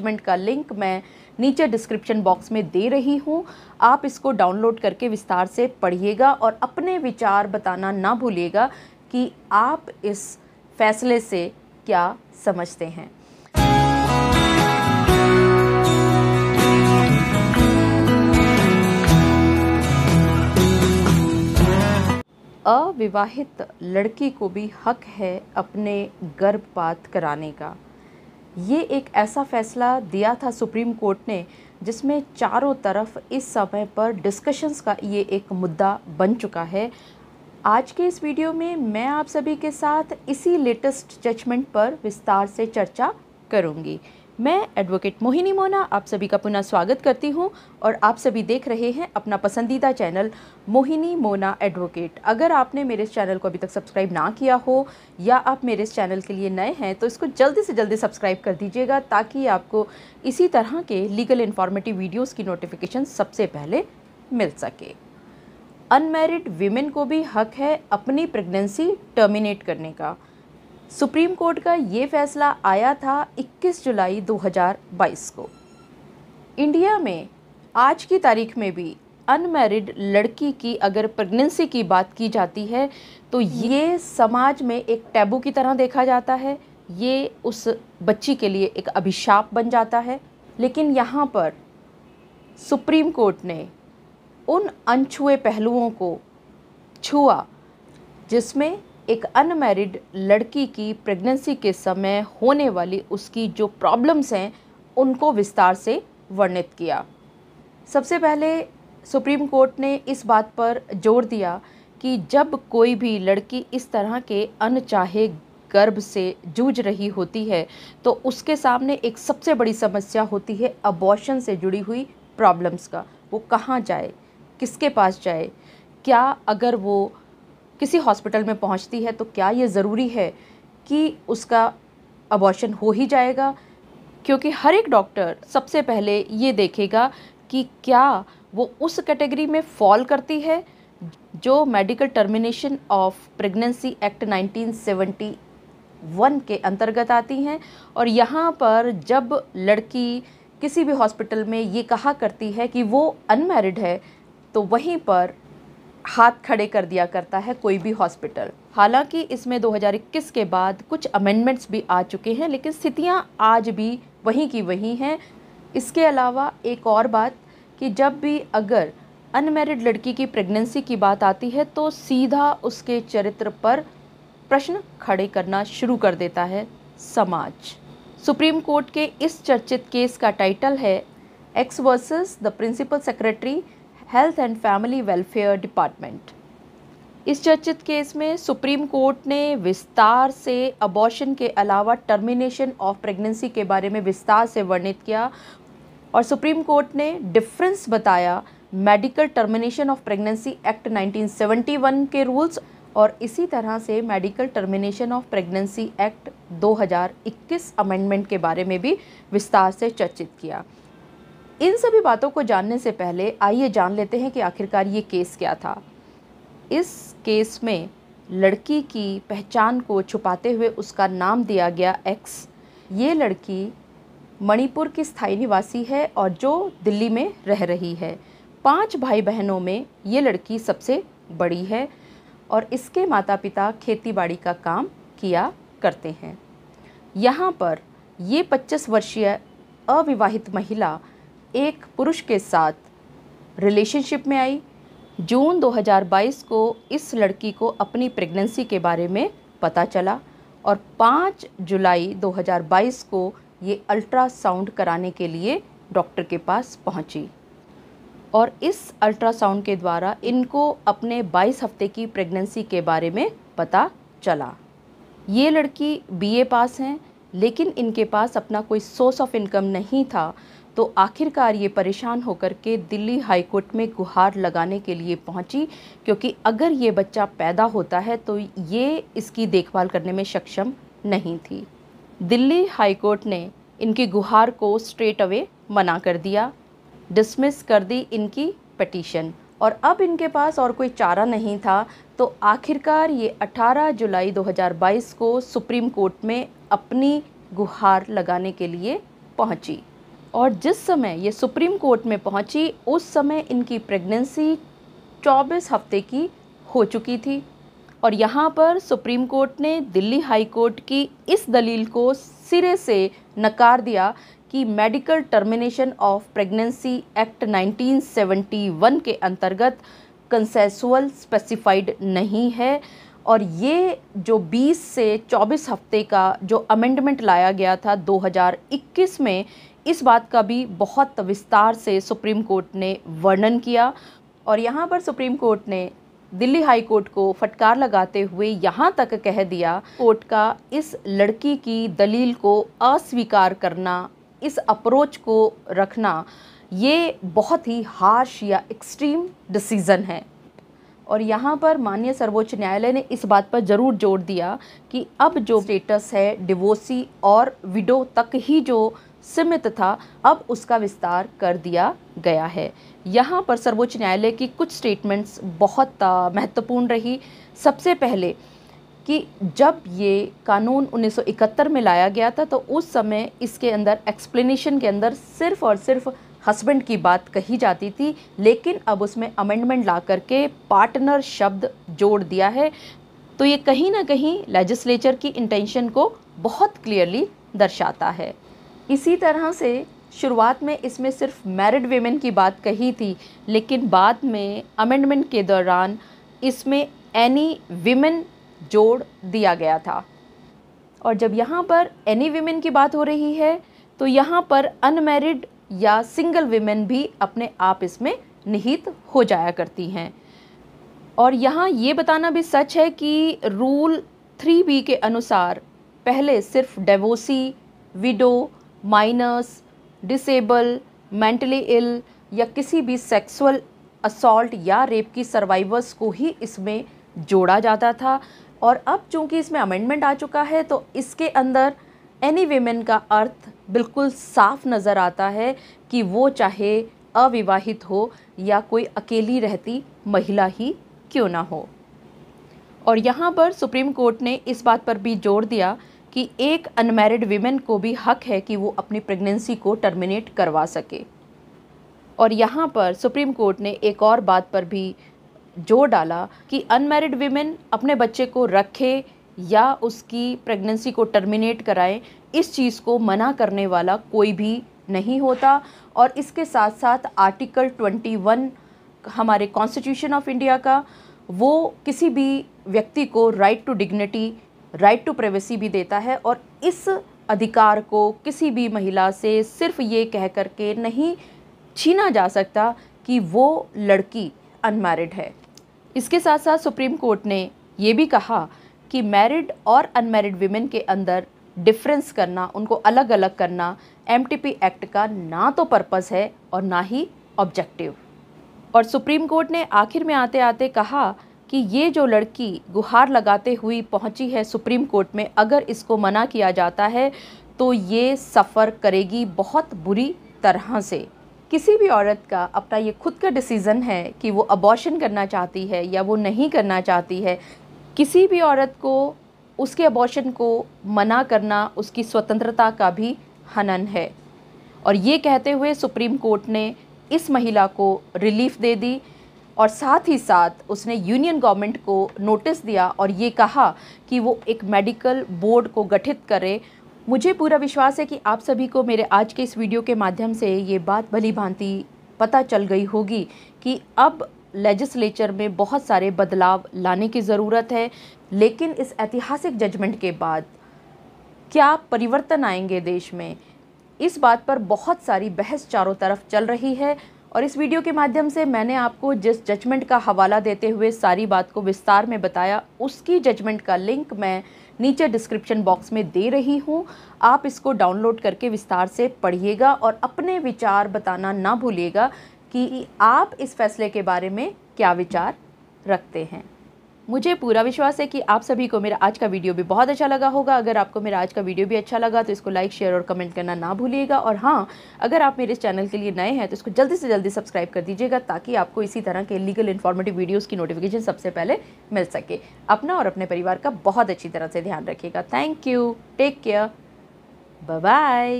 attachment का link मैं नीचे डिस्क्रिप्शन बॉक्स में दे रही हूँ आप इसको डाउनलोड करके विस्तार से पढ़िएगा और अपने विचार बताना ना भूलिएगा कि आप इस फैसले से क्या समझते हैं अविवाहित लड़की को भी हक है अपने गर्भपात कराने का ये एक ऐसा फैसला दिया था सुप्रीम कोर्ट ने जिसमें चारों तरफ इस समय पर डिस्कशंस का ये एक मुद्दा बन चुका है आज के इस वीडियो में मैं आप सभी के साथ इसी लेटेस्ट जजमेंट पर विस्तार से चर्चा करूंगी मैं एडवोकेट मोहिनी मोना आप सभी का पुनः स्वागत करती हूं और आप सभी देख रहे हैं अपना पसंदीदा चैनल मोहिनी मोना एडवोकेट अगर आपने मेरे इस चैनल को अभी तक सब्सक्राइब ना किया हो या आप मेरे इस चैनल के लिए नए हैं तो इसको जल्दी से जल्दी सब्सक्राइब कर दीजिएगा ताकि आपको इसी तरह के लीगल इन्फॉर्मेटिव वीडियोज़ की नोटिफिकेशन सबसे पहले मिल सके अनमेरिड वीमेन को भी हक है अपनी प्रेगनेंसी टर्मिनेट करने का सुप्रीम कोर्ट का ये फैसला आया था 21 जुलाई 2022 को इंडिया में आज की तारीख में भी अनमेरिड लड़की की अगर प्रेगनेंसी की बात की जाती है तो ये समाज में एक टैबू की तरह देखा जाता है ये उस बच्ची के लिए एक अभिशाप बन जाता है लेकिन यहाँ पर सुप्रीम कोर्ट ने उन अनछुए पहलुओं को छुआ जिसमें एक अनमेरिड लड़की की प्रेगनेंसी के समय होने वाली उसकी जो प्रॉब्लम्स हैं उनको विस्तार से वर्णित किया सबसे पहले सुप्रीम कोर्ट ने इस बात पर जोर दिया कि जब कोई भी लड़की इस तरह के अनचाहे गर्भ से जूझ रही होती है तो उसके सामने एक सबसे बड़ी समस्या होती है अबॉर्शन से जुड़ी हुई प्रॉब्लम्स का वो कहाँ जाए किसके पास जाए क्या अगर वो किसी हॉस्पिटल में पहुंचती है तो क्या ये ज़रूरी है कि उसका अबॉर्शन हो ही जाएगा क्योंकि हर एक डॉक्टर सबसे पहले ये देखेगा कि क्या वो उस कैटेगरी में फॉल करती है जो medical termination of pregnancy act 1971 के अंतर्गत आती हैं और यहाँ पर जब लड़की किसी भी हॉस्पिटल में ये कहा करती है कि वो अनमेरिड है तो वहीं पर हाथ खड़े कर दिया करता है कोई भी हॉस्पिटल हालांकि इसमें 2021 के बाद कुछ अमेंडमेंट्स भी आ चुके हैं लेकिन स्थितियां आज भी वहीं की वहीं हैं इसके अलावा एक और बात कि जब भी अगर अनमेरिड लड़की की प्रेगनेंसी की बात आती है तो सीधा उसके चरित्र पर प्रश्न खड़े करना शुरू कर देता है समाज सुप्रीम कोर्ट के इस चर्चित केस का टाइटल है X versus the principal secretary health and family welfare department इस चर्चित केस में सुप्रीम कोर्ट ने विस्तार से अबॉशन के अलावा टर्मिनेशन ऑफ प्रेगनेंसी के बारे में विस्तार से वर्णित किया और सुप्रीम कोर्ट ने डिफरेंस बताया medical termination of pregnancy act 1971 के रूल्स और इसी तरह से medical termination of pregnancy act 2021 amendment के बारे में भी विस्तार से चर्चित किया इन सभी बातों को जानने से पहले आइए जान लेते हैं कि आखिरकार ये केस क्या था इस केस में लड़की की पहचान को छुपाते हुए उसका नाम दिया गया एक्स ये लड़की मणिपुर की स्थायी निवासी है और जो दिल्ली में रह रही है पांच भाई बहनों में ये लड़की सबसे बड़ी है और इसके माता पिता खेतीबाड़ी का काम किया करते हैं यहाँ पर ये 25 वर्षीय अविवाहित महिला एक पुरुष के साथ रिलेशनशिप में आई जून 2022 को इस लड़की को अपनी प्रेगनेंसी के बारे में पता चला और 5 जुलाई 2022 को ये अल्ट्रासाउंड कराने के लिए डॉक्टर के पास पहुंची और इस अल्ट्रासाउंड के द्वारा इनको अपने 22 हफ्ते की प्रेगनेंसी के बारे में पता चला ये लड़की बीए पास हैं लेकिन इनके पास अपना कोई सोर्स ऑफ इनकम नहीं था तो आखिरकार ये परेशान होकर के दिल्ली हाईकोर्ट में गुहार लगाने के लिए पहुंची क्योंकि अगर ये बच्चा पैदा होता है तो ये इसकी देखभाल करने में सक्षम नहीं थी दिल्ली हाईकोर्ट ने इनकी गुहार को स्ट्रेट अवे मना कर दिया डिसमिस कर दी इनकी पटिशन और अब इनके पास और कोई चारा नहीं था तो आखिरकार ये 18 जुलाई 2022 को सुप्रीम कोर्ट में अपनी गुहार लगाने के लिए पहुंची और जिस समय ये सुप्रीम कोर्ट में पहुंची उस समय इनकी प्रेगनेंसी 24 हफ्ते की हो चुकी थी और यहाँ पर सुप्रीम कोर्ट ने दिल्ली हाई कोर्ट की इस दलील को सिरे से नकार दिया कि medical termination of pregnancy act 1971 के अंतर्गत कंसेसुअल स्पेसिफाइड नहीं है और ये जो 20 से 24 हफ्ते का जो अमेंडमेंट लाया गया था 2021 में इस बात का भी बहुत विस्तार से सुप्रीम कोर्ट ने वर्णन किया और यहाँ पर सुप्रीम कोर्ट ने दिल्ली हाई कोर्ट को फटकार लगाते हुए यहाँ तक कह दिया कोर्ट का इस लड़की की दलील को अस्वीकार करना इस अप्रोच को रखना ये बहुत ही हार्श या एक्सट्रीम डिसीज़न है और यहाँ पर माननीय सर्वोच्च न्यायालय ने इस बात पर ज़रूर जोर दिया कि अब जो स्टेटस है डिवोसी और विडो तक ही जो सीमित था अब उसका विस्तार कर दिया गया है यहाँ पर सर्वोच्च न्यायालय की कुछ स्टेटमेंट्स बहुत महत्वपूर्ण रही सबसे पहले कि जब ये कानून 1971 में लाया गया था तो उस समय इसके अंदर एक्सप्लेनेशन के अंदर सिर्फ और सिर्फ हस्बैंड की बात कही जाती थी लेकिन अब उसमें अमेंडमेंट ला करके पार्टनर शब्द जोड़ दिया है तो ये कहीं ना कहीं लेजिस्लेचर की इंटेंशन को बहुत क्लियरली दर्शाता है इसी तरह से शुरुआत में इसमें सिर्फ मैरिड वेमेन की बात कही थी लेकिन बाद में अमेंडमेंट के दौरान इसमें एनी विमेन जोड़ दिया गया था और जब यहाँ पर एनी विमेन की बात हो रही है तो यहाँ पर अनमेरिड या सिंगल विमेन भी अपने आप इसमें निहित हो जाया करती हैं और यहाँ ये बताना भी सच है कि रूल थ्री बी के अनुसार पहले सिर्फ divorcee widow minors disable mentally ill या किसी भी सेक्सुअल असॉल्ट या रेप की सर्वाइवर्स को ही इसमें जोड़ा जाता था और अब चूंकि इसमें अमेंडमेंट आ चुका है तो इसके अंदर एनी वेमेन का अर्थ बिल्कुल साफ नज़र आता है कि वो चाहे अविवाहित हो या कोई अकेली रहती महिला ही क्यों ना हो और यहाँ पर सुप्रीम कोर्ट ने इस बात पर भी जोर दिया कि एक अनमेरिड वीमेन को भी हक है कि वो अपनी प्रेगनेंसी को टर्मिनेट करवा सके और यहाँ पर सुप्रीम कोर्ट ने एक और बात पर भी जोर डाला कि अनमेरिड वीमेन अपने बच्चे को रखे या उसकी प्रेगनेंसी को टर्मिनेट कराएं इस चीज़ को मना करने वाला कोई भी नहीं होता और इसके साथ साथ आर्टिकल 21 हमारे कॉन्स्टिट्यूशन ऑफ इंडिया का वो किसी भी व्यक्ति को right to dignity right to privacy भी देता है और इस अधिकार को किसी भी महिला से सिर्फ ये कह कर के नहीं छीना जा सकता कि वो लड़की अनमैरिड है इसके साथ साथ सुप्रीम कोर्ट ने ये भी कहा कि मैरिड और अनमैरिड वीमेन के अंदर डिफरेंस करना उनको अलग अलग करना एम एक्ट का ना तो पर्पज़ है और ना ही ऑब्जेक्टिव और सुप्रीम कोर्ट ने आखिर में आते आते कहा कि ये जो लड़की गुहार लगाते हुई पहुंची है सुप्रीम कोर्ट में अगर इसको मना किया जाता है तो ये सफ़र करेगी बहुत बुरी तरह से किसी भी औरत का अपना ये खुद का डिसीज़न है कि वो अबॉर्शन करना चाहती है या वो नहीं करना चाहती है किसी भी औरत को उसके अबॉर्शन को मना करना उसकी स्वतंत्रता का भी हनन है और ये कहते हुए सुप्रीम कोर्ट ने इस महिला को रिलीफ़ दे दी और साथ ही साथ उसने यूनियन गवर्नमेंट को नोटिस दिया और ये कहा कि वो एक मेडिकल बोर्ड को गठित करे मुझे पूरा विश्वास है कि आप सभी को मेरे आज के इस वीडियो के माध्यम से ये बात भली भांति पता चल गई होगी कि अब लेजिस्लेचर में बहुत सारे बदलाव लाने की ज़रूरत है लेकिन इस ऐतिहासिक जजमेंट के बाद क्या परिवर्तन आएंगे देश में इस बात पर बहुत सारी बहस चारों तरफ चल रही है और इस वीडियो के माध्यम से मैंने आपको जिस जजमेंट का हवाला देते हुए सारी बात को विस्तार में बताया उसकी जजमेंट का लिंक मैं नीचे डिस्क्रिप्शन बॉक्स में दे रही हूँ आप इसको डाउनलोड करके विस्तार से पढ़िएगा और अपने विचार बताना ना भूलिएगा कि आप इस फैसले के बारे में क्या विचार रखते हैं मुझे पूरा विश्वास है कि आप सभी को मेरा आज का वीडियो भी बहुत अच्छा लगा होगा अगर आपको मेरा आज का वीडियो भी अच्छा लगा तो इसको लाइक शेयर और कमेंट करना ना भूलिएगा और हाँ अगर आप मेरे इस चैनल के लिए नए हैं तो इसको जल्दी से जल्दी सब्सक्राइब कर दीजिएगा ताकि आपको इसी तरह के लीगल इन्फॉर्मेटिव वीडियोज़ की नोटिफिकेशन सबसे पहले मिल सके अपना और अपने परिवार का बहुत अच्छी तरह से ध्यान रखिएगा thank you take care bye